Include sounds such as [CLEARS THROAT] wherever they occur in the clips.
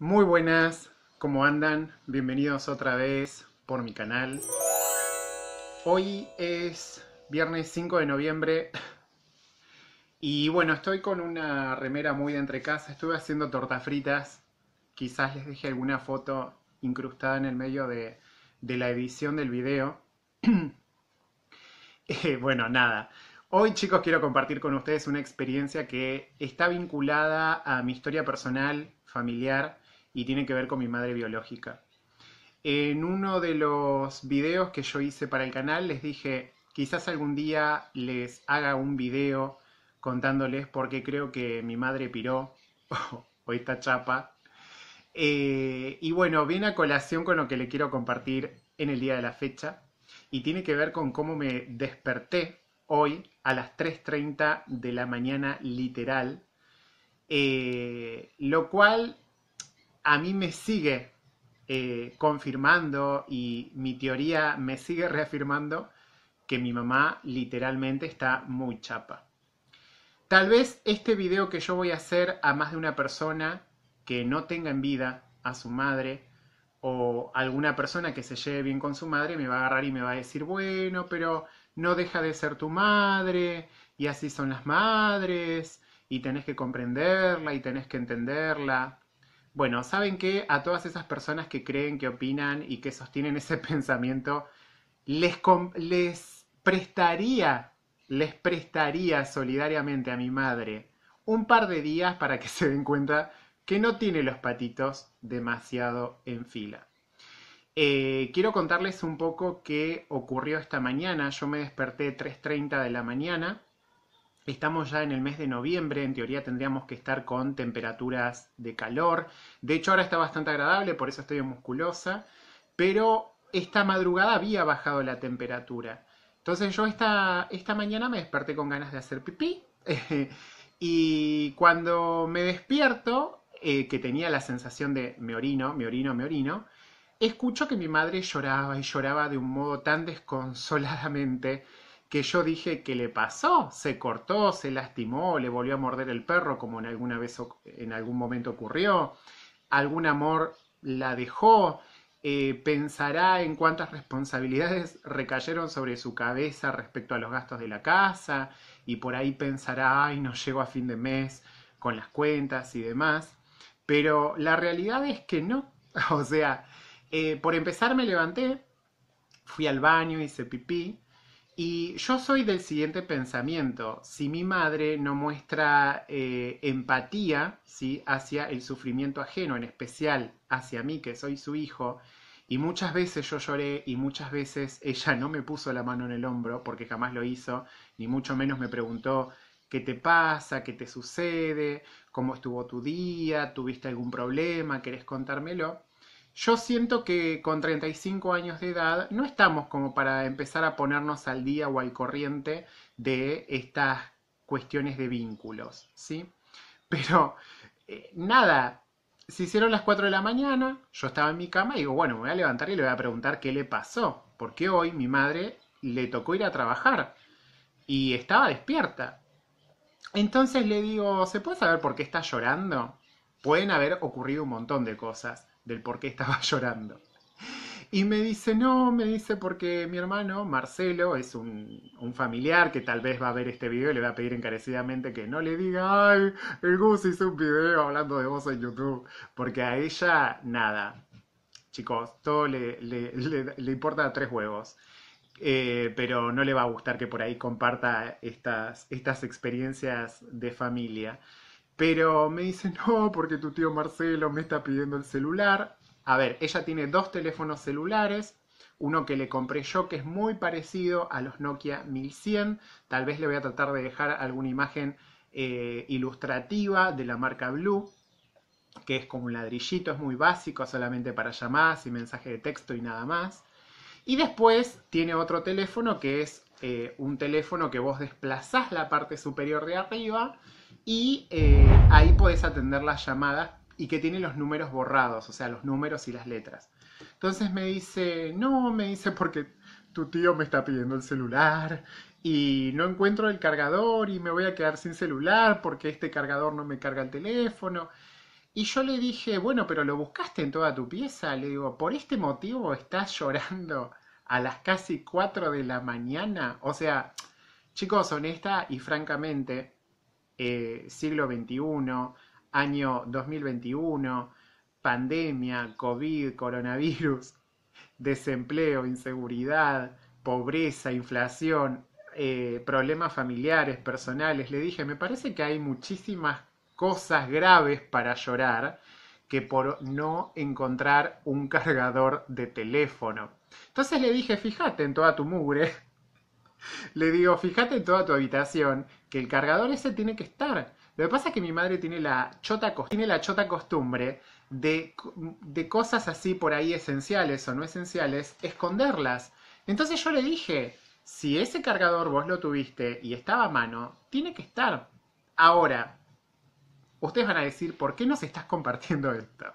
Muy buenas, ¿cómo andan? Bienvenidos otra vez por mi canal. Hoy es viernes 5 de noviembre y bueno, estoy con una remera muy de entre casa. Estuve haciendo tortas fritas, quizás les deje alguna foto incrustada en el medio de, la edición del video. [CLEARS THROAT] Eh, bueno, nada. Hoy chicos quiero compartir con ustedes una experiencia que está vinculada a mi historia personal, familiar, y tiene que ver con mi madre biológica. En uno de los videos que yo hice para el canal les dije, quizás algún día les haga un video contándoles por qué creo que mi madre piró [LAUGHS] o esta chapa. Eh, y bueno, viene a colación con lo que le quiero compartir en el día de la fecha y tiene que ver con cómo me desperté hoy a las 3.30 de la mañana literal, eh, lo cual a mí me sigue eh, confirmando y mi teoría me sigue reafirmando que mi mamá literalmente está muy chapa. Tal vez este video que yo voy a hacer a más de una persona que no tenga en vida a su madre o alguna persona que se lleve bien con su madre me va a agarrar y me va a decir, bueno, pero no deja de ser tu madre y así son las madres y tenés que comprenderla y tenés que entenderla. Bueno, saben que a todas esas personas que creen, que opinan y que sostienen [LAUGHS] ese pensamiento, les, les prestaría, les prestaría solidariamente a mi madre un par de días para que [LAUGHS] se den cuenta que no tiene los patitos demasiado en fila. Eh, quiero contarles un poco qué ocurrió esta mañana. Yo me desperté 3.30 de la mañana Estamos ya en el mes de noviembre, en teoría tendríamos que estar con temperaturas de calor. De hecho, ahora está bastante agradable, por eso estoy musculosa. Pero esta madrugada había bajado la temperatura. Entonces yo esta, mañana me desperté con ganas de hacer pipí. [LAUGHS] y cuando me despierto, eh, que tenía la sensación de me orino, me orino, me orino, escucho que mi madre lloraba y lloraba de un modo tan desconsoladamente que yo dije que le pasó, se cortó, se lastimó, le volvió a morder el perro como en alguna vez en algún momento ocurrió, algún amor la dejó, eh, pensará en cuántas responsabilidades recayeron sobre su cabeza respecto a los gastos de la casa y por ahí pensará, ay, no llego a fin de mes con las cuentas y demás, pero la realidad es que no, [LAUGHS] o sea, eh, por empezar me levanté, fui al baño, hice pipí, y yo soy del siguiente pensamiento, si mi madre no muestra eh, empatía ¿sí? hacia el sufrimiento ajeno, en especial hacia mí que soy su hijo, y muchas veces yo lloré y muchas veces ella no me puso la mano en el hombro porque jamás lo hizo, ni mucho menos me preguntó qué te pasa, qué te sucede, cómo estuvo tu día, tuviste algún problema, querés contármelo. Yo siento que con 35 años de edad no estamos como para empezar a ponernos al día o al corriente de estas cuestiones de vínculos, ¿sí? Pero eh, nada, se hicieron las 4 de la mañana, yo estaba en mi cama y digo, bueno, me voy a levantar y le voy a preguntar qué le pasó, porque hoy mi madre le tocó ir a trabajar y estaba despierta. Entonces le digo, ¿se puede saber por qué está llorando? Pueden haber ocurrido un montón de cosas del por qué estaba [LAUGHS] llorando. Y me dice, no, me dice, porque mi hermano Marcelo es un, un, familiar que tal vez va a ver este video y le va a pedir encarecidamente que no le diga, ay, el Gus hizo un video hablando de vos en YouTube, porque a ella nada. Chicos, todo le, le, le, importa tres huevos. Eh, pero no le va a gustar que por ahí comparta estas, estas experiencias de familia. Pero me dice, no, porque tu tío Marcelo me está pidiendo el celular. A ver, ella tiene dos teléfonos celulares, uno que le compré yo que es muy parecido a los Nokia 1100. Tal vez le voy a tratar de dejar alguna imagen eh, ilustrativa de la marca Blue, que es como un ladrillito, es muy básico, solamente para llamadas y mensaje de texto y nada más. Y después tiene otro teléfono que es eh, un teléfono que vos desplazás la parte superior de arriba y eh, ahí puedes atender las llamadas y que tiene los números borrados, o sea, los números y las letras. Entonces me dice, no, me dice porque tu tío me está pidiendo el celular y no encuentro el cargador y me voy a quedar sin celular porque este cargador no me carga el teléfono. Y yo le dije, bueno, pero lo buscaste en toda tu pieza. Le digo, por este motivo estás llorando a las casi 4 de la mañana. O sea, chicos, honesta y francamente, eh, siglo XXI, año 2021, pandemia, COVID, coronavirus, [LAUGHS] desempleo, inseguridad, pobreza, inflación, eh, problemas familiares, personales. Le dije, me parece que hay muchísimas cosas graves para llorar que por no encontrar un cargador de teléfono. Entonces le dije, fíjate en toda tu mugre, le digo, fíjate en toda tu habitación que el cargador ese tiene que estar. Lo que pasa es que mi madre tiene la chota, costumbre de, de cosas así por ahí esenciales o no esenciales, esconderlas. Entonces yo le dije, si ese cargador vos lo tuviste y estaba a mano, tiene que estar. Ahora, ustedes van a decir, ¿por qué nos estás compartiendo esto?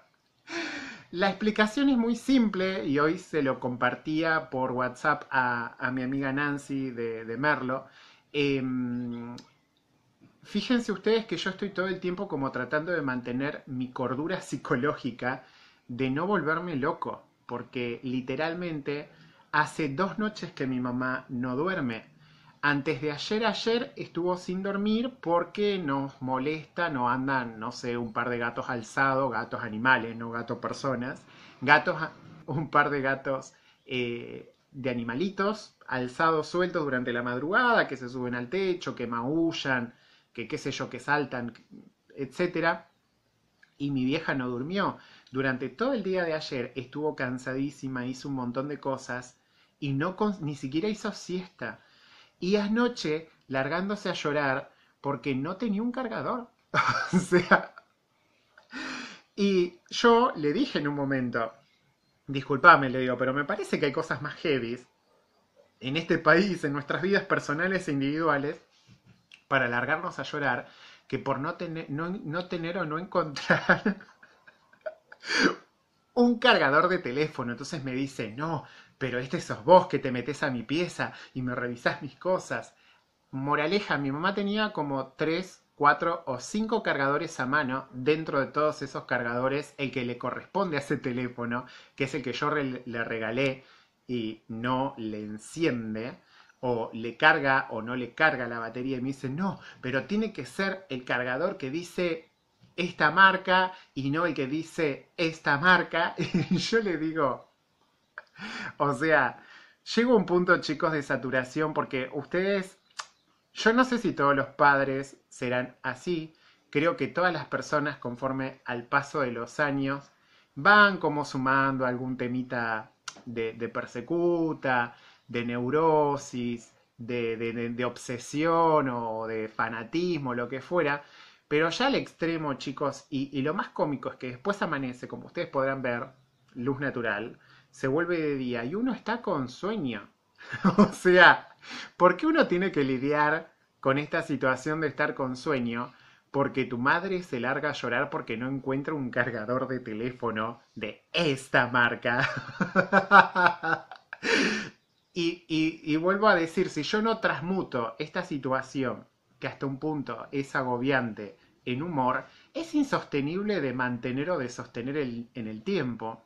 La explicación es muy simple y hoy se lo compartía por WhatsApp a, mi amiga Nancy de, Merlo. Em, fíjense ustedes que yo estoy todo el tiempo como tratando de mantener mi cordura [LAUGHS] psicológica de no volverme loco, porque literalmente hace dos noches que mi mamá no duerme antes de ayer, ayer estuvo sin dormir porque nos molesta, no andan, no sé, un par de gatos alzados, gatos animales, no gatos personas, gatos, [LAUGHS] un par de gatos eh, de animalitos alzados sueltos durante la madrugada, que se suben al techo, que maullan, que qué sé yo, que saltan, etc. Y mi vieja no durmió. Durante todo el día de ayer estuvo cansadísima, hizo un montón de cosas y no ni siquiera hizo siesta y anoche, largándose a llorar porque no tenía un cargador. [LAUGHS] o sea. Y yo le dije en un momento, disculpame, le digo, pero me parece que hay cosas más heavy en este país, en nuestras vidas personales e individuales, para largarnos a llorar, que por no tener, no tener o no encontrar [LAUGHS] un cargador de teléfono. Entonces me dice, no, pero este sos vos que te metes a mi pieza y me revisás mis cosas. Moraleja, mi mamá tenía como tres, cuatro o cinco cargadores a mano. Dentro de todos esos cargadores, el que le corresponde a ese teléfono, que es el que yo le regalé y no le enciende, o le carga o no le carga la batería y me dice, no, pero tiene que ser el cargador que dice esta marca y no el que dice esta marca. [LAUGHS] Y yo le digo, [LAUGHS] o sea, llega un punto, chicos, de saturación porque ustedes, yo no sé si todos los padres serán así, creo que todas las personas conforme al paso de los años van como sumando algún temita de, persecuta, de neurosis, de, obsesión o de fanatismo, lo que fuera. Pero ya al extremo, chicos, y, lo más cómico es que después amanece, como ustedes podrán ver, luz natural, se vuelve de día y uno está con sueño. [LAUGHS] o sea, ¿por qué uno tiene que lidiar con esta situación de estar con sueño? Porque tu madre se larga a llorar porque no encuentra un cargador de teléfono de esta marca. [LAUGHS] y, vuelvo a decir, si yo no transmuto esta situación, que hasta un punto es agobiante, en humor, es insostenible de mantener o de sostener en el tiempo.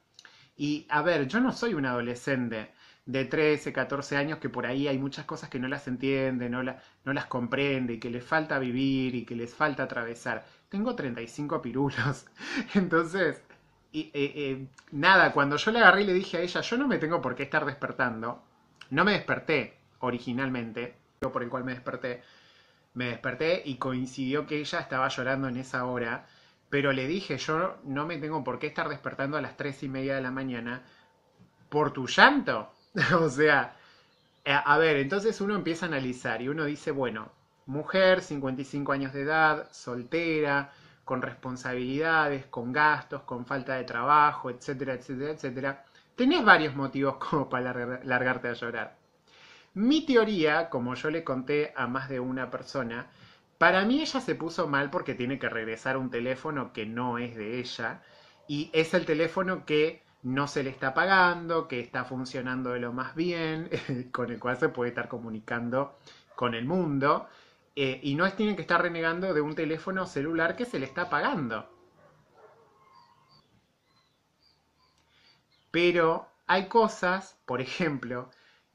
Y a ver, yo no soy un adolescente de 13, 14 años que por ahí hay muchas cosas que no las entiende, no, no las comprende y que les falta vivir y que les falta atravesar. Tengo 35 pirulos. [LAUGHS] Entonces, y, eh, eh, nada, cuando yo le agarré y le dije a ella, yo no me tengo por qué estar despertando, no me desperté originalmente, por el cual me desperté, me desperté y coincidió que ella estaba llorando en esa hora pero le dije, yo no me tengo por qué estar despertando a las tres y media de la mañana por tu llanto. [LAUGHS] o sea, eh, a ver, entonces uno empieza a analizar y uno dice, bueno, mujer, 55 años de edad, soltera, con responsabilidades, con gastos, con falta de trabajo, etcétera, etcétera, etcétera. Tenés varios motivos [LAUGHS] como para largarte a llorar. Mi teoría, como yo le conté a más de una persona, para mí ella se puso mal porque tiene que regresar un teléfono que no es de ella y es el teléfono que no se le está pagando, que está funcionando de lo más bien, [LAUGHS] con el cual se puede estar comunicando con el mundo eh, y no es tiene que estar renegando de un teléfono celular que se le está pagando. Pero hay cosas, por ejemplo,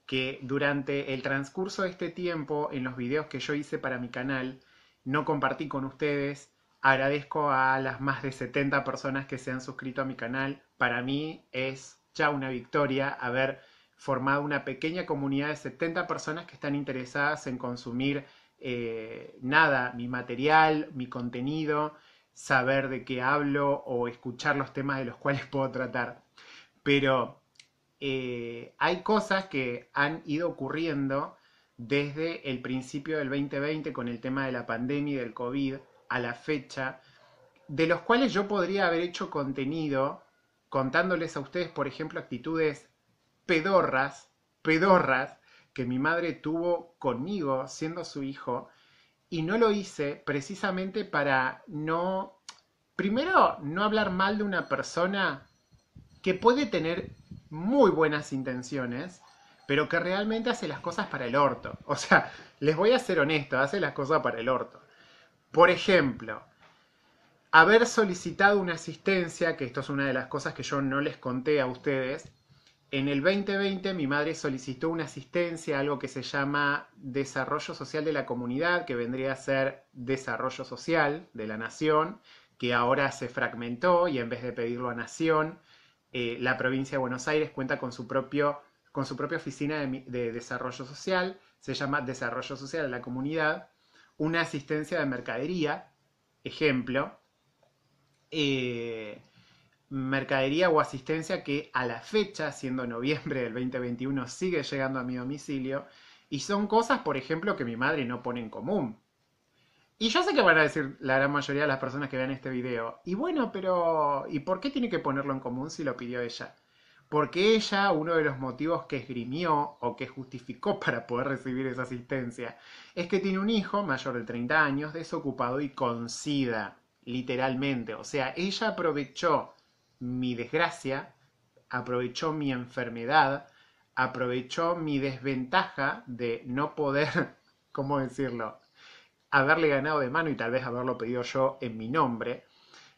que durante el transcurso de este tiempo, en los videos que yo hice para mi canal, no compartí con ustedes. Agradezco a las más de 70 personas que se han suscrito a mi canal. Para mí es ya una victoria haber formado una pequeña comunidad de 70 personas que están interesadas en consumir eh, nada, mi material, mi contenido, saber de qué hablo o escuchar los temas de los cuales [LAUGHS] puedo tratar. Pero eh, hay cosas que han ido ocurriendo desde el principio del 2020 con el tema de la pandemia y del COVID a la fecha, de los cuales yo podría haber hecho contenido contándoles a ustedes, por ejemplo, actitudes pedorras, pedorras, que mi madre tuvo conmigo siendo su hijo, y no lo hice precisamente para no, primero, no hablar mal de una persona que puede tener muy buenas intenciones, pero que realmente hace las cosas para el orto. O sea, les voy a ser honesto, hace las cosas para el orto. Por ejemplo, haber solicitado una asistencia, que esto es una de las cosas que yo no les conté a ustedes, en el 2020 mi madre solicitó una asistencia, algo que se llama desarrollo social de la comunidad, que vendría a ser desarrollo social de la nación, que ahora se fragmentó y en vez de pedirlo a nación, eh, la provincia de Buenos Aires cuenta con su propio con su propia oficina de, desarrollo social, se llama Desarrollo Social de la Comunidad, una asistencia de mercadería, ejemplo, eh, mercadería o asistencia que a la fecha, siendo noviembre del 2021, sigue llegando a mi domicilio. Y son cosas, por ejemplo, que mi madre no pone en común. Y yo sé que van a decir la gran mayoría de las personas que vean este video, y bueno, pero ¿y por qué tiene que ponerlo en común si lo pidió ella? porque ella, uno de los motivos que esgrimió o que justificó [LAUGHS] para poder recibir esa asistencia, es que tiene un hijo mayor de 30 años, desocupado y con sida, literalmente. O sea, ella aprovechó mi desgracia, aprovechó mi enfermedad, aprovechó mi desventaja de no poder, [LAUGHS] ¿cómo decirlo?, haberle ganado de mano y tal vez haberlo pedido yo en mi nombre,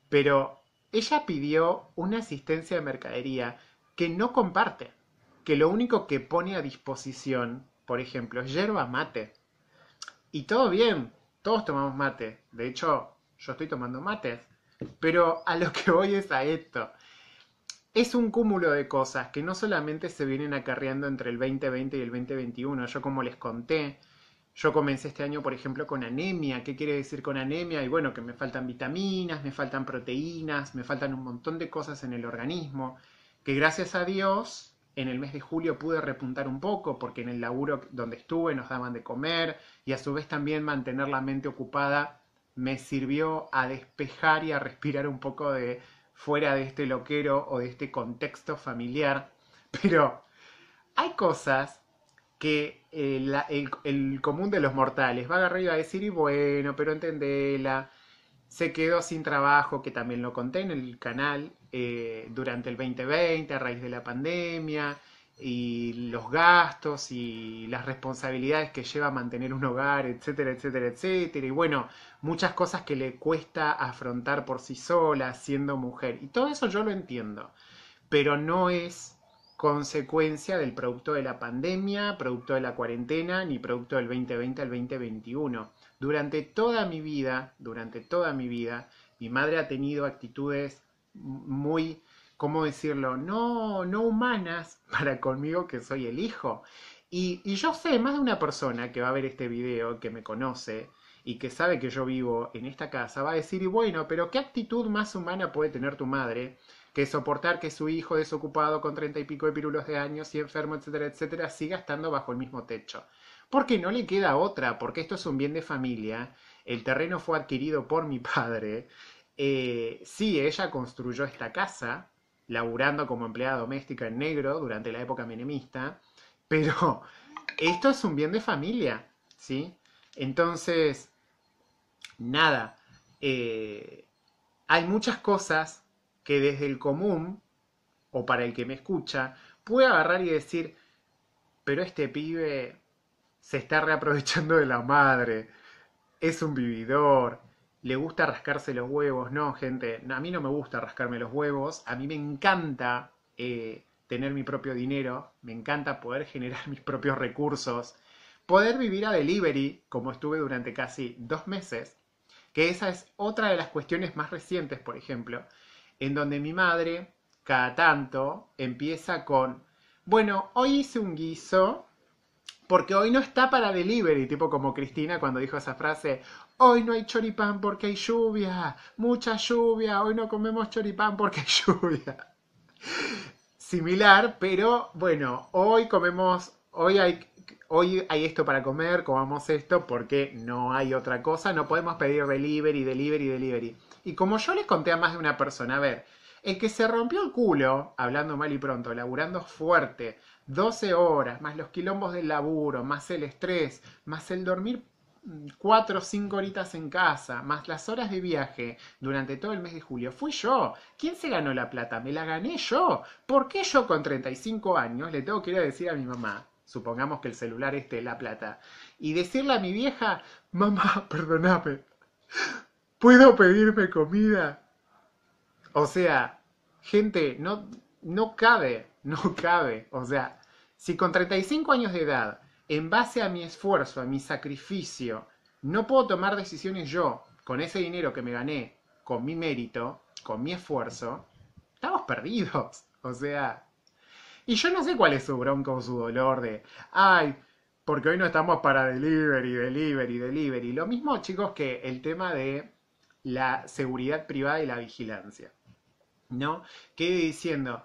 pero ella pidió una asistencia de mercadería que no comparte, que lo único que pone a disposición, por ejemplo, es yerba mate. Y todo bien, todos tomamos mate, de hecho yo estoy tomando mates, pero a lo que voy es a esto. Es un cúmulo de cosas que no solamente se vienen acarreando entre el 2020 y el 2021, yo como les conté, yo comencé este año, por ejemplo, con anemia. ¿Qué quiere decir con anemia? Y bueno, que me faltan vitaminas, me faltan proteínas, me faltan un montón de cosas en el organismo que gracias a Dios en el mes de julio pude repuntar un poco porque en el laburo donde estuve nos daban de comer y a su vez también mantener la mente ocupada me sirvió a despejar y a respirar un poco de fuera de este loquero o de este contexto familiar. [LAUGHS] Pero hay cosas que eh, el, común de los mortales va a agarrar a decir, y bueno, pero entendela, se quedó sin trabajo, que también lo conté en el canal, eh, durante el 2020 a raíz de la pandemia y los gastos y las responsabilidades que lleva mantener un hogar, etcétera, etcétera, etcétera. Y bueno, muchas cosas que le cuesta afrontar por sí sola siendo mujer. Y todo eso yo lo entiendo, pero no es consecuencia del producto de la pandemia, producto de la cuarentena, ni producto del 2020 al 2021 durante toda mi vida, durante toda mi vida, mi madre ha tenido actitudes muy, ¿cómo decirlo?, no, no humanas [LAUGHS] para conmigo que soy el hijo. Y, y yo sé, más de una persona que va a ver este video, que me conoce, y que sabe que yo vivo en esta casa va a decir, y bueno, pero ¿qué actitud más humana puede tener tu madre que soportar que su hijo desocupado con treinta y pico de pirulos de años y enfermo, etcétera, etcétera, siga estando bajo el mismo techo? porque no le queda otra, porque esto es un bien de familia, el terreno fue adquirido por mi padre, eh, sí, ella construyó esta casa, laburando como empleada doméstica en negro durante la época menemista, pero esto es un bien de familia, ¿sí? Entonces, nada, eh, hay muchas cosas que desde el común, o para el que me escucha, puede agarrar y decir, pero este pibe se está reaprovechando de la madre, es un vividor, le gusta rascarse los huevos. No, gente, a mí no me gusta rascarme los huevos, a mí me encanta eh, tener mi propio dinero, me encanta poder generar [LAUGHS] mis propios recursos, poder vivir a delivery, como estuve durante casi dos meses, que esa es otra de las cuestiones más recientes, por ejemplo, en donde mi madre cada tanto empieza con, bueno, hoy hice un guiso porque hoy no está para delivery, tipo como Cristina cuando dijo esa frase, hoy no hay choripán porque hay lluvia, mucha lluvia, hoy no comemos choripán porque hay lluvia. [LAUGHS] Similar, pero bueno, hoy comemos, hoy hay, hoy hay esto para comer, comamos esto porque no hay otra cosa, no podemos pedir delivery, delivery, delivery. Y como yo les conté a más de una persona, a ver, el que se rompió el culo, hablando mal y pronto, laburando fuerte, 12 horas, más los quilombos del laburo, más el estrés, más el dormir 4 mm, o 5 horitas en casa, más las horas de viaje durante todo el mes de julio, fui yo. ¿Quién se ganó la plata? Me la gané yo. ¿Por qué yo con 35 años le tengo que ir a decir a mi mamá, supongamos que el celular esté la plata, y decirle a mi vieja, mamá, [LAUGHS] perdoname, ¿puedo pedirme comida? O sea, gente, no, no cabe, no cabe. O sea, si con 35 años de edad, en base a mi esfuerzo, a mi sacrificio, no puedo tomar decisiones yo con ese dinero que me gané, con mi mérito, con mi esfuerzo, estamos perdidos. O sea, y yo no sé cuál es su bronca o su dolor de, ay, porque hoy no estamos para delivery, delivery, delivery. Lo mismo, chicos, que el tema de la seguridad privada y la vigilancia. ¿no? Que diciendo,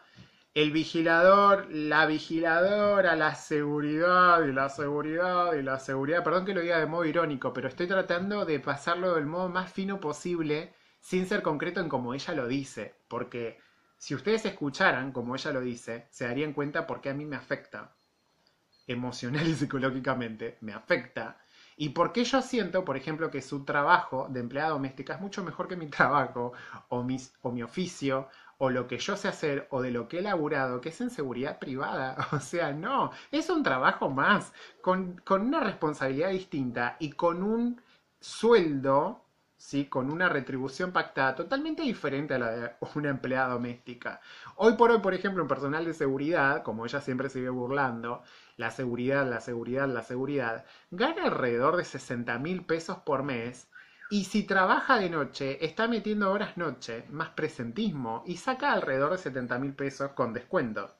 el vigilador, la vigiladora, la seguridad y la seguridad y la seguridad, perdón que lo diga de modo irónico, pero estoy tratando de pasarlo del modo más fino posible sin ser concreto en cómo ella lo dice, porque si ustedes escucharan como ella lo dice, se darían cuenta por qué a mí me afecta emocional y psicológicamente, me afecta y porque yo siento, por ejemplo, que su trabajo de empleada doméstica es mucho mejor que mi [LAUGHS] trabajo o, mis, o mi oficio o lo que yo sé hacer o de lo que he laburado, que es en seguridad privada. [LAUGHS] O sea, no, es un trabajo más, con, con una responsabilidad distinta y con un sueldo ¿sí? con una retribución pactada totalmente diferente a la de una empleada doméstica. Hoy por hoy, por ejemplo, un personal de seguridad, como ella siempre se sigue burlando, la seguridad, la seguridad, la seguridad, gana alrededor de 60 mil pesos por mes. Y si trabaja de noche, está metiendo horas noche, más presentismo, y saca alrededor de 70 mil pesos con descuento.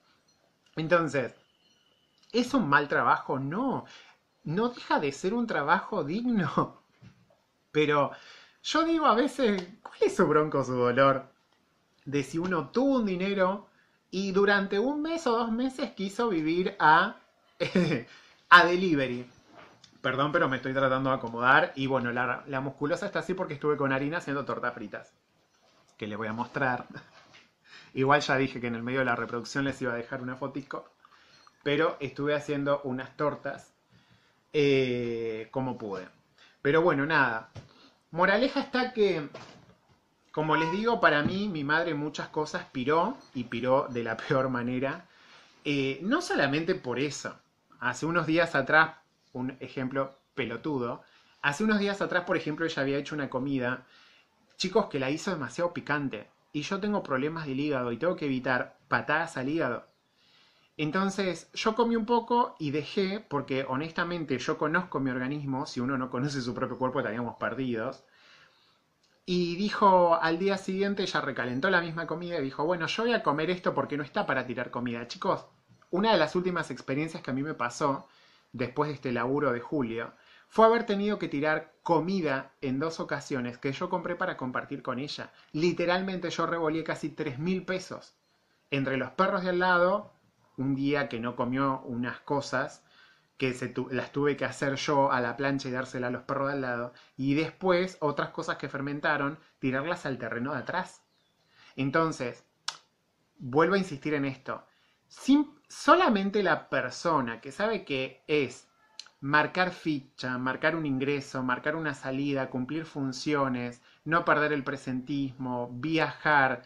Entonces, ¿es un mal trabajo? No, no deja de ser un trabajo digno. [LAUGHS] Pero yo digo a veces, ¿cuál es su bronco, su dolor? De si uno tuvo un dinero y durante un mes o dos meses quiso vivir a, [LAUGHS] a delivery. Perdón, pero me estoy tratando de acomodar. Y bueno, la, musculosa está así porque estuve con harina haciendo tortas fritas. Que les voy a mostrar. [LAUGHS] Igual ya dije que en el medio de la reproducción les iba a dejar una fotico. Pero estuve haciendo unas tortas eh, como pude. Pero bueno, nada. Moraleja está que, como les digo, para mí mi madre muchas cosas piró y piró de la [LAUGHS] peor manera. Eh, no solamente por eso. Hace unos días atrás, un ejemplo pelotudo, hace unos días atrás, por ejemplo, ella había hecho una comida, chicos, que la hizo demasiado picante. Y yo tengo problemas del hígado y tengo que evitar patadas al hígado. Entonces yo comí un poco y dejé, porque honestamente yo conozco mi organismo, si uno no conoce su propio cuerpo estaríamos perdidos. Y dijo al día siguiente, ella recalentó la misma comida y dijo, bueno, yo voy a comer esto porque no está para tirar comida. Chicos, una de las últimas experiencias que a mí me pasó después de este laburo de julio fue haber tenido que tirar comida en dos ocasiones que yo compré para compartir con ella. Literalmente yo revolé casi 3 mil pesos entre los perros de al lado, un día que no comió unas cosas que se las tuve que hacer yo a la plancha y dársela a los perros de al lado, y después otras cosas que fermentaron, tirarlas al terreno de atrás. Entonces, vuelvo a insistir en esto, solamente la persona que sabe que es marcar ficha, marcar un ingreso, marcar una salida, cumplir funciones, no perder el presentismo, viajar,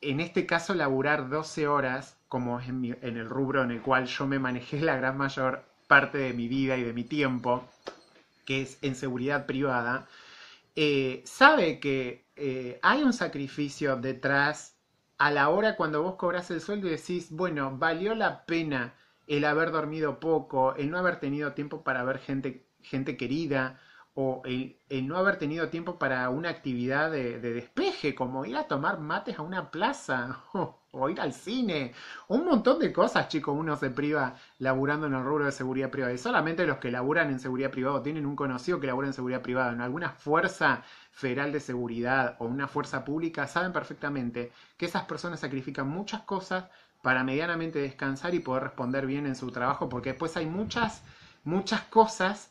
en este caso laburar 12 horas, como es en, el rubro en el cual yo me manejé la gran mayor parte de mi vida y de mi tiempo, que es en seguridad privada, eh, sabe que eh, hay un sacrificio detrás a la hora cuando vos cobras el sueldo y decís, bueno, valió la pena el haber dormido poco, el no haber tenido tiempo para ver gente, gente querida, o el, no haber tenido tiempo para una actividad de, despeje, como ir a tomar mates a una plaza [LAUGHS] o, ir al cine, un montón de cosas, chicos, uno se priva laburando en el rubro de seguridad privada. Y solamente los que laburan en seguridad privada o tienen un conocido que labura en seguridad privada, en alguna fuerza federal de seguridad o una fuerza pública, saben perfectamente que esas personas sacrifican muchas cosas para medianamente descansar y poder responder bien en su trabajo, porque después hay muchas, muchas cosas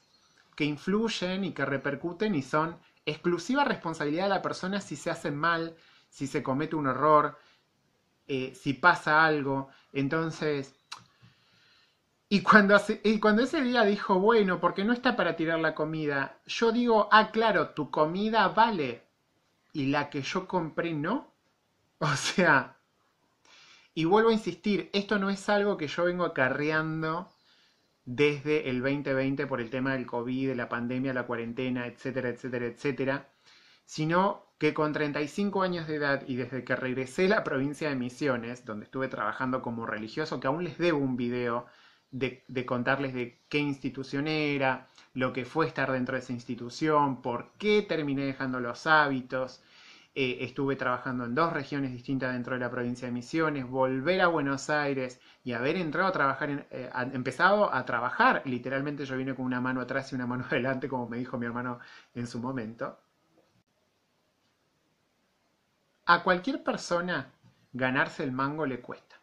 que influyen y que repercuten y son exclusiva responsabilidad de la persona si se hace mal, si se comete un error, eh, si pasa algo. Entonces, y cuando, y cuando ese día dijo, bueno, porque no está para tirar la comida, yo digo, ah, claro, tu comida vale y la que yo compré no. [LAUGHS] O sea, y vuelvo a insistir, esto no es algo que yo vengo acarreando desde el 2020 por el tema del COVID, de la pandemia, la cuarentena, etcétera, etcétera, etcétera, sino que con 35 años de edad y desde que regresé a la provincia de Misiones, donde estuve trabajando como religioso, que aún les debo un video de, de contarles de qué institución era, lo que fue estar dentro de esa institución, por qué terminé dejando los hábitos, eh, estuve trabajando en dos regiones distintas dentro de la provincia de Misiones, volver a Buenos Aires y haber entrado a trabajar, eh, empezado a trabajar, literalmente yo vine con una mano atrás y una mano [LAUGHS] adelante, como me dijo mi hermano en su momento. A cualquier persona ganarse el mango le cuesta.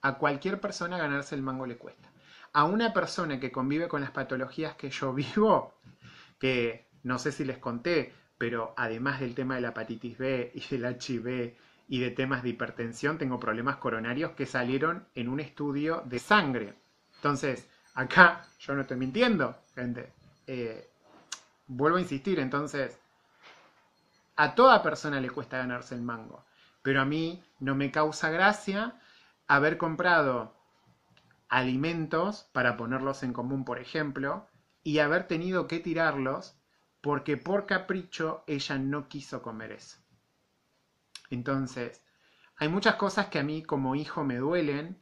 A cualquier persona ganarse el mango le cuesta. A una persona que convive con las patologías que yo [LAUGHS] vivo, que no sé si les conté, pero además del tema de la hepatitis B y del HIV y de temas de hipertensión, tengo problemas coronarios que salieron en un estudio de sangre. Entonces, acá yo no estoy mintiendo, gente. Eh, vuelvo a insistir, entonces, a toda persona le cuesta ganarse el mango, pero a mí no me causa gracia haber comprado alimentos para ponerlos en común, por ejemplo, y haber tenido que tirarlos porque por capricho ella no quiso comer eso. Entonces, hay muchas cosas que a mí como hijo me duelen,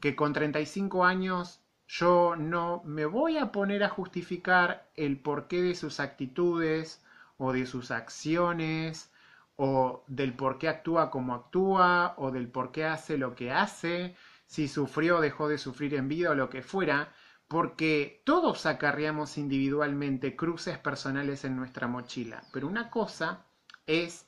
que con 35 años yo no me voy a poner a justificar el porqué de sus actitudes o de sus acciones o del por qué actúa como actúa o del por qué hace lo que hace, si sufrió, dejó de sufrir en vida o lo que fuera, porque todos acarreamos individualmente cruces personales en nuestra mochila, pero una cosa es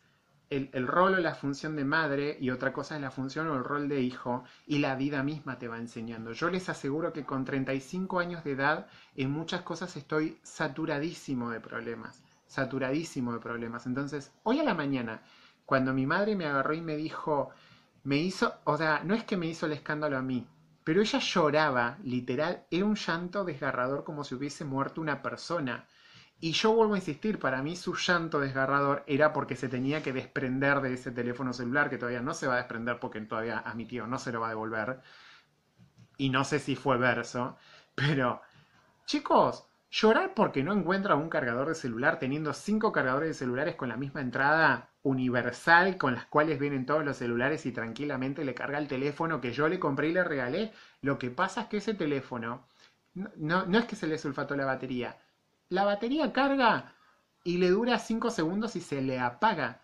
el, el, rol o la función de madre y otra cosa es la función o el rol de hijo y la vida misma te va enseñando. Yo les aseguro que con 35 años de edad en muchas cosas estoy saturadísimo de problemas, saturadísimo de problemas. Entonces, hoy a la mañana, cuando mi madre me agarró y me dijo, me hizo, o sea, no es que me hizo el escándalo a mí, pero ella lloraba, literal, era un llanto desgarrador como si hubiese muerto una persona. Y yo vuelvo a insistir, para mí su llanto desgarrador era porque se tenía que desprender de ese teléfono celular que todavía no se va a desprender porque todavía a mi tío no se lo va a devolver. Y no sé si fue verso, pero chicos, llorar porque no encuentra un cargador de celular teniendo cinco cargadores de celulares con la misma entrada universal con las cuales vienen todos los celulares y tranquilamente le carga el teléfono que yo le compré y le regalé. Lo que pasa es que ese teléfono no, es que se le sulfató la batería. La batería carga y le dura 5 segundos y se le apaga.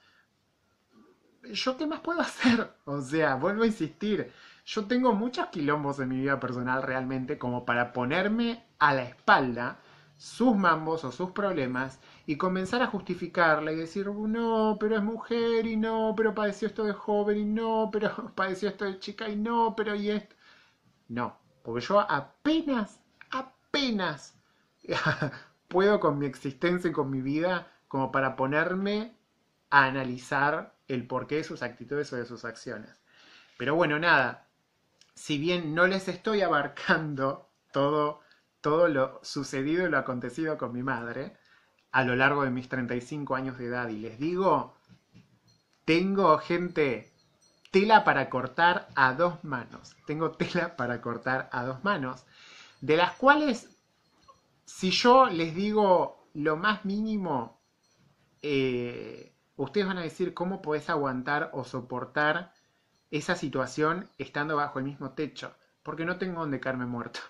¿Yo qué más puedo [LAUGHS] hacer? O sea, vuelvo a insistir. Yo tengo muchos quilombos en mi vida personal realmente como para ponerme a la espalda sus mambos o sus problemas y comenzar a justificarla y decir, uh, no, pero es mujer y no, pero padeció esto de joven y no, pero [LAUGHS] padeció esto de chica y no, pero y esto. No, porque yo apenas, apenas [LAUGHS] puedo con mi existencia y con mi vida como para ponerme a analizar el porqué de sus actitudes o de sus acciones. Pero bueno, nada, si bien no les estoy [LAUGHS] abarcando todo, todo lo sucedido y lo acontecido con mi madre, a lo largo de mis 35 años de edad y les digo, tengo gente, tela para cortar a dos manos, tengo tela para cortar a dos manos, de las cuales si yo les digo lo más mínimo, eh, ustedes van a decir cómo puedes aguantar o soportar esa situación estando bajo el mismo techo, porque no tengo donde caerme muerto.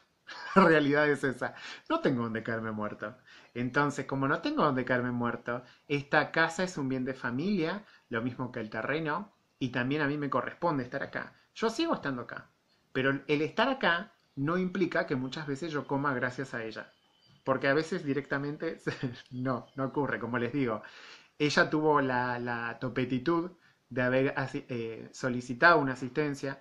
La [LAUGHS] realidad es esa. No tengo donde caerme muerto. Entonces, como no tengo donde caerme muerto, esta casa es un bien de familia, lo mismo que el terreno, y también a mí me corresponde estar acá. Yo sigo estando acá, pero el estar acá no implica que muchas veces yo coma gracias a ella, porque a veces directamente [LAUGHS] no, no ocurre, como les digo. Ella tuvo la, topetitud de haber eh, solicitado una asistencia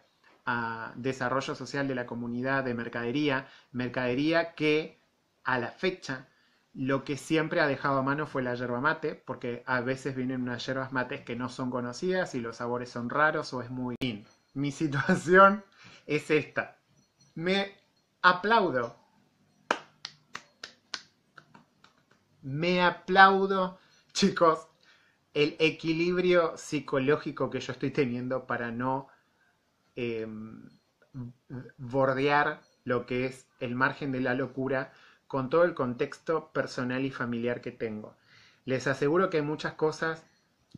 desarrollo social de la comunidad de mercadería, mercadería que a la fecha lo que siempre ha dejado a mano fue la yerba mate, porque a veces vienen unas yerbas mates que no son conocidas y los sabores son raros o es muy bien Mi [LAUGHS] situación es esta. Me aplaudo. Me aplaudo, chicos, el equilibrio psicológico que yo estoy teniendo para no Em, bordear lo que es el margen de la locura con todo el contexto personal y familiar que tengo. Les aseguro que hay muchas cosas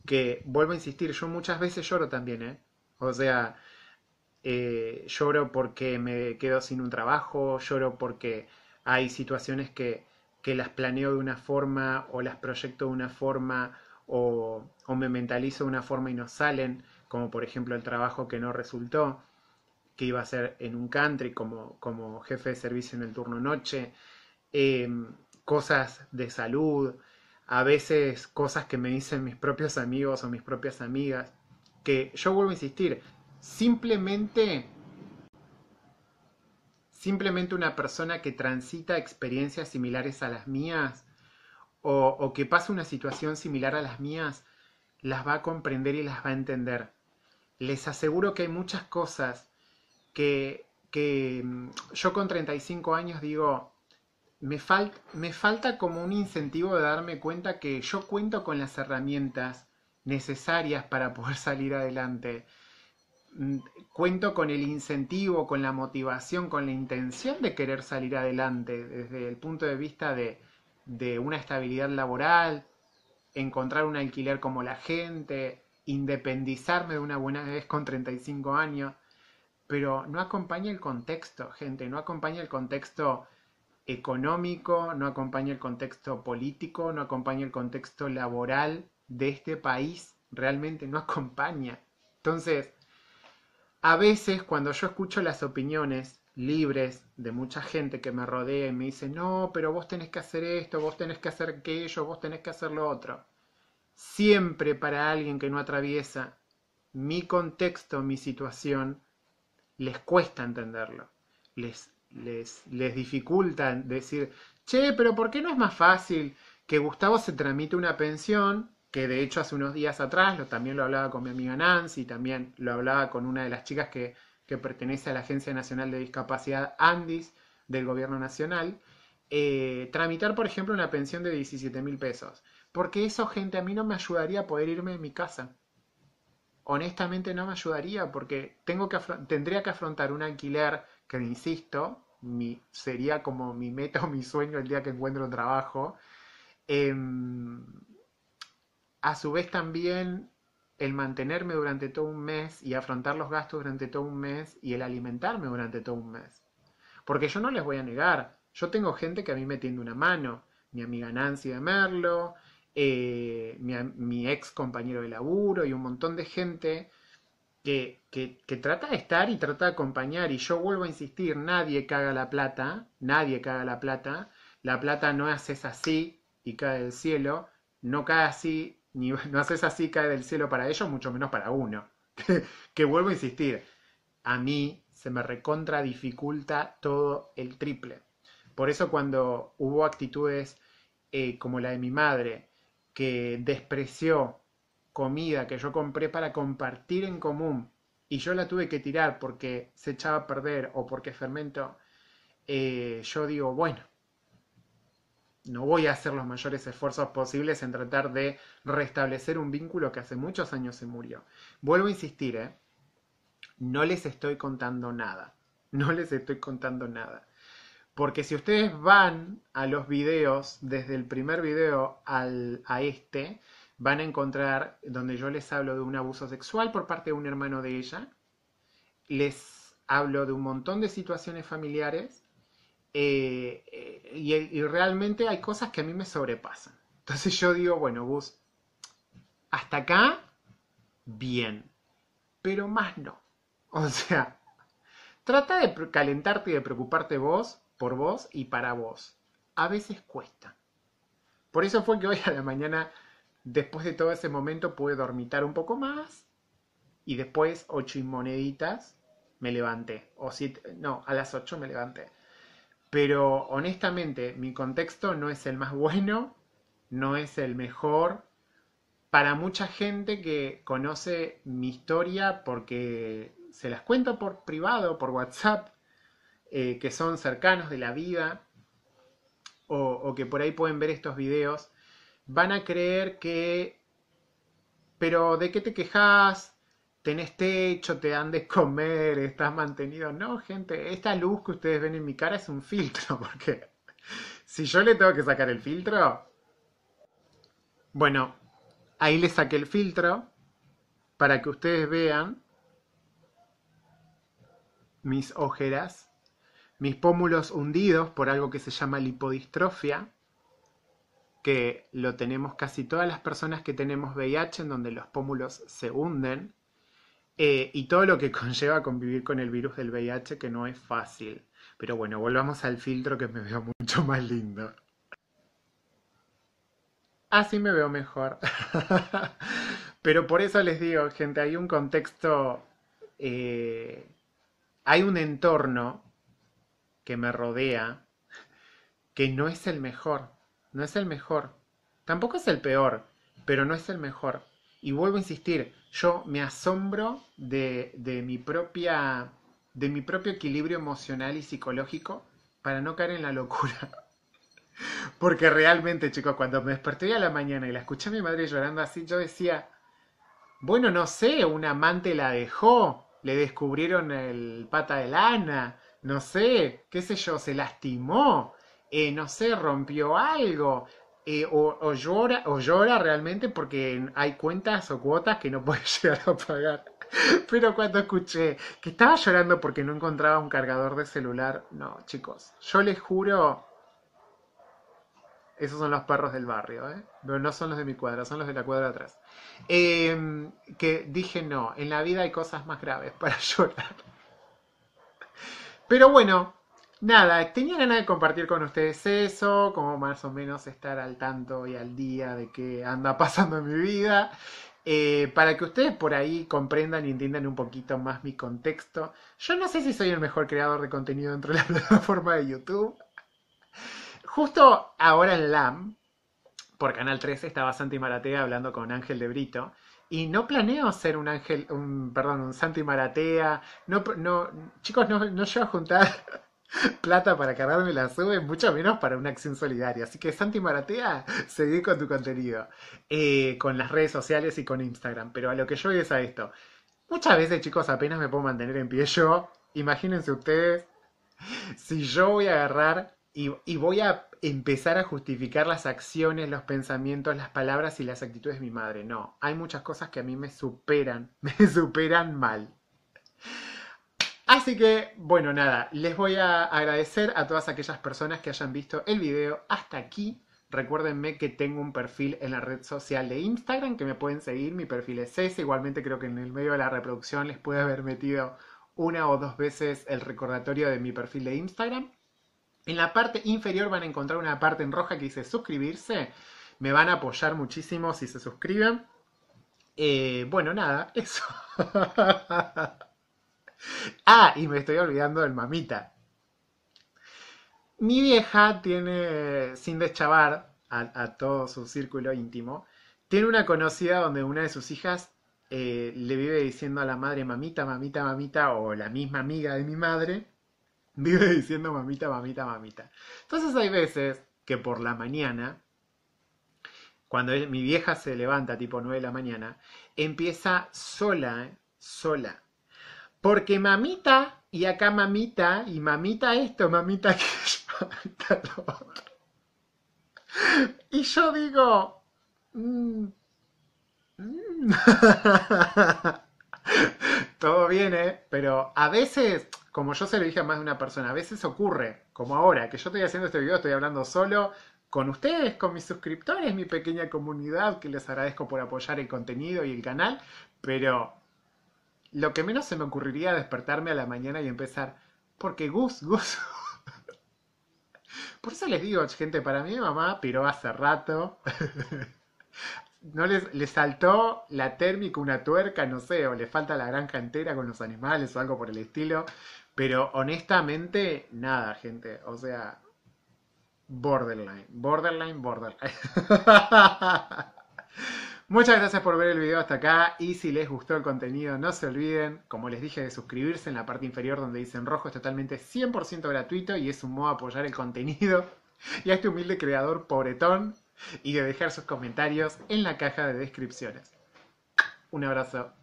que, vuelvo a insistir, yo muchas veces lloro también, ¿eh? O sea, eh, lloro porque me quedo sin un trabajo, lloro porque hay situaciones que, las planeo de una forma o las proyecto de una forma o, o me mentalizo de una forma y no salen como por ejemplo el trabajo que no resultó, que iba a ser en un country como, jefe de servicio en el turno noche, em, cosas de salud, a veces cosas que me dicen mis propios amigos o mis propias amigas, que yo vuelvo a insistir, simplemente simplemente una persona que transita experiencias similares a las mías o que pasa una situación similar a las mías, las va a comprender y las va a entender les aseguro que hay muchas cosas que, mm, yo con 35 años digo, me, me falta como un incentivo de darme cuenta que yo cuento con las herramientas necesarias para poder [LAUGHS] salir adelante. Mm, cuento con el incentivo, con la motivación, con la intención de querer salir adelante desde el punto de vista de, de una estabilidad laboral, encontrar un alquiler como la gente, independizarme de una buena vez con 35 años, pero no acompaña el contexto, gente, no acompaña el contexto económico, no acompaña el contexto político, no acompaña el contexto laboral de este país, realmente no acompaña. Entonces, a veces cuando yo escucho las opiniones libres de mucha gente que me rodea y me dice, no, pero vos tenés que hacer esto, vos tenés que hacer aquello, vos tenés que hacer lo otro siempre para alguien que no atraviesa mi contexto, mi situación, les cuesta entenderlo. Les, les, les dificulta decir, che, pero ¿por qué no es más fácil que Gustavo se tramite una pensión? Que de hecho hace unos días atrás lo, también lo hablaba con mi amiga Nancy, también lo hablaba con una de las chicas que, pertenece a la Agencia Nacional de Discapacidad, ANDIS, del Gobierno Nacional. Eh, tramitar, por ejemplo, una pensión de 17 mil pesos. Porque eso, gente, a mí no me ayudaría a poder irme de mi casa. Honestamente no me ayudaría porque tengo que tendría que afrontar un alquiler que, insisto, mi, sería como mi meta [LAUGHS] o mi sueño el día que encuentro un trabajo. Em, a su vez también el mantenerme durante todo un mes y afrontar los gastos durante todo un mes y el alimentarme durante todo un mes. Porque yo no les voy a negar, yo tengo gente que a mí me tiende una mano, mi amiga Nancy de Merlo, eh, mi, ex compañero de laburo y un montón de gente que, que, trata de estar y trata de acompañar. Y yo vuelvo a insistir, nadie caga la plata, nadie caga la plata, la plata no haces así y cae del cielo, no cae así, ni [LAUGHS] no haces así, cae del cielo para ellos, mucho menos para uno. [LAUGHS] que, vuelvo a insistir, a mí se me recontra dificulta todo el triple. Por eso cuando hubo actitudes eh, como la de mi madre, que despreció comida que yo compré para compartir en común y yo la tuve que tirar porque se echaba a perder o porque fermento, eh, yo digo, bueno, no voy a hacer los mayores esfuerzos posibles en tratar de restablecer un vínculo que hace muchos años se murió. Vuelvo a insistir, ¿eh? no les estoy contando nada, no les estoy contando nada. Porque si ustedes van a los videos, desde el primer video a este, van a encontrar donde yo les hablo de un abuso sexual por parte de un hermano de ella, les hablo de un montón de situaciones familiares eh, eh, y, realmente hay cosas que a mí me sobrepasan. Entonces yo digo, bueno, vos, hasta acá, bien, pero más no. O sea, trata de calentarte y de preocuparte vos por vos y para vos. A veces cuesta. Por eso fue que hoy a la mañana, después de todo ese momento, pude dormitar un poco más y después ocho y moneditas me levanté. O siete, no, a las ocho me levanté. Pero honestamente, mi contexto no es el más bueno, no es el mejor. Para mucha gente que conoce mi historia porque se las cuento por privado, por WhatsApp, eh, que son cercanos de la vida o, que por ahí pueden ver estos videos, van a creer que, pero ¿de qué te quejas? tenés techo, te han de comer, [LAUGHS] estás mantenido. No, gente, esta luz que ustedes ven en mi cara es un filtro, [LAUGHS] porque si yo le tengo que sacar el filtro, bueno, ahí le saqué el filtro para que ustedes vean mis ojeras mis pómulos hundidos por algo que se llama lipodistrofia, que lo tenemos casi todas las personas que tenemos VIH, en donde los pómulos se hunden, eh, y todo lo que [LAUGHS] conlleva convivir con el virus del VIH, que no es fácil. Pero bueno, volvamos al filtro que me veo mucho más lindo. Así me veo mejor. [LAUGHS] Pero por eso les digo, gente, hay un contexto, eh, hay un entorno que me rodea, que no es el mejor, no es el mejor, tampoco es el peor, pero no es el mejor. Y vuelvo a insistir, yo me asombro de, mi propia de mi propio equilibrio emocional y psicológico para no caer en la locura. [LAUGHS] Porque realmente, chicos, cuando me desperté a la mañana y la escuché a mi madre llorando así, yo decía, bueno, no sé, un amante la dejó, le descubrieron el pata de lana, no sé, qué sé yo, se lastimó, eh, no sé, rompió algo, eh, o, llora, o llora realmente porque hay cuentas o cuotas que no [LAUGHS] puede llegar a pagar. Pero cuando escuché que estaba llorando porque no encontraba un cargador de celular, no, chicos, yo les juro, esos son los perros del barrio, ¿eh? pero no son los de mi cuadra, son los de la cuadra atrás. Em, que dije, no, en la vida hay cosas más graves para [LAUGHS] llorar. Pero bueno, nada, tenía ganas de compartir con ustedes eso, como más o menos estar al tanto y al día de qué anda [LAUGHS] pasando en mi vida, eh, para que ustedes por ahí comprendan y entiendan un poquito más mi contexto. Yo no sé si soy el mejor creador de contenido dentro de la [LAUGHS] plataforma de YouTube. Justo ahora en LAM, por Canal 13, estaba Santi Maratea hablando con Ángel de Brito y no planeo ser un ángel, perdón, un Santi maratea. No, no, chicos, no, no llevo a juntar [LAUGHS] plata para cargarme las sube, mucho menos para una acción solidaria. Así que Santi Maratea, seguí con tu contenido, eh, con las redes sociales y con Instagram. Pero a lo que yo voy es a esto. Muchas veces, chicos, apenas me puedo mantener en pie yo. Imagínense ustedes, si yo voy a agarrar y, voy a empezar a justificar las acciones, los pensamientos, las palabras y las actitudes de mi madre. No, hay muchas cosas que a mí me superan, [LAUGHS] me superan mal. Así que, bueno, nada, les voy a agradecer a todas aquellas personas que hayan visto el video hasta aquí. Recuérdenme que tengo un perfil en la red social de Instagram que me pueden seguir, mi perfil es ese. Igualmente creo que en el medio de la reproducción les puede haber metido una o dos veces el recordatorio de mi perfil de Instagram. En la parte inferior van a encontrar una parte en roja que dice suscribirse. Me van a apoyar muchísimo si se suscriben. Eh, bueno, nada, [LAUGHS] eso. ah, y me estoy olvidando del mamita. Mi vieja tiene, sin deschavar a, todo su círculo íntimo, tiene una conocida donde una de sus hijas eh, le vive diciendo a la madre mamita, mamita, mamita, o la misma amiga de mi madre, Vive [LAUGHS] diciendo mamita, mamita, mamita. Entonces hay veces que por la mañana, cuando mi vieja se levanta tipo 9 de la mañana, empieza sola, ¿eh? sola. Porque mamita, y acá mamita, y mamita esto, mamita [LAUGHS] aquello, Y yo digo, mm, mm". [LAUGHS] todo viene ¿eh? Pero a veces como yo se lo dije a más de una persona, a veces ocurre, como ahora, que yo estoy haciendo este video, estoy hablando solo con ustedes, con mis suscriptores, mi pequeña comunidad, que les agradezco por apoyar el contenido y el canal, pero lo que menos se me ocurriría despertarme a la mañana y empezar, porque Gus, Gus. Por eso les digo, gente, para mí mi mamá piró hace rato. no les, les, saltó la térmica, una tuerca, no sé, o le falta la granja entera con los animales o algo por el estilo. Pero honestamente, nada, gente. O sea, borderline, borderline, borderline. [LAUGHS] Muchas gracias por ver el video hasta acá y si les gustó el contenido no se olviden, como les dije, de suscribirse en la parte inferior donde dicen rojo es totalmente 100% gratuito y es un modo apoyar el contenido [LAUGHS] y a este humilde creador pobretón y de dejar sus comentarios en la caja de descripciones. Un abrazo.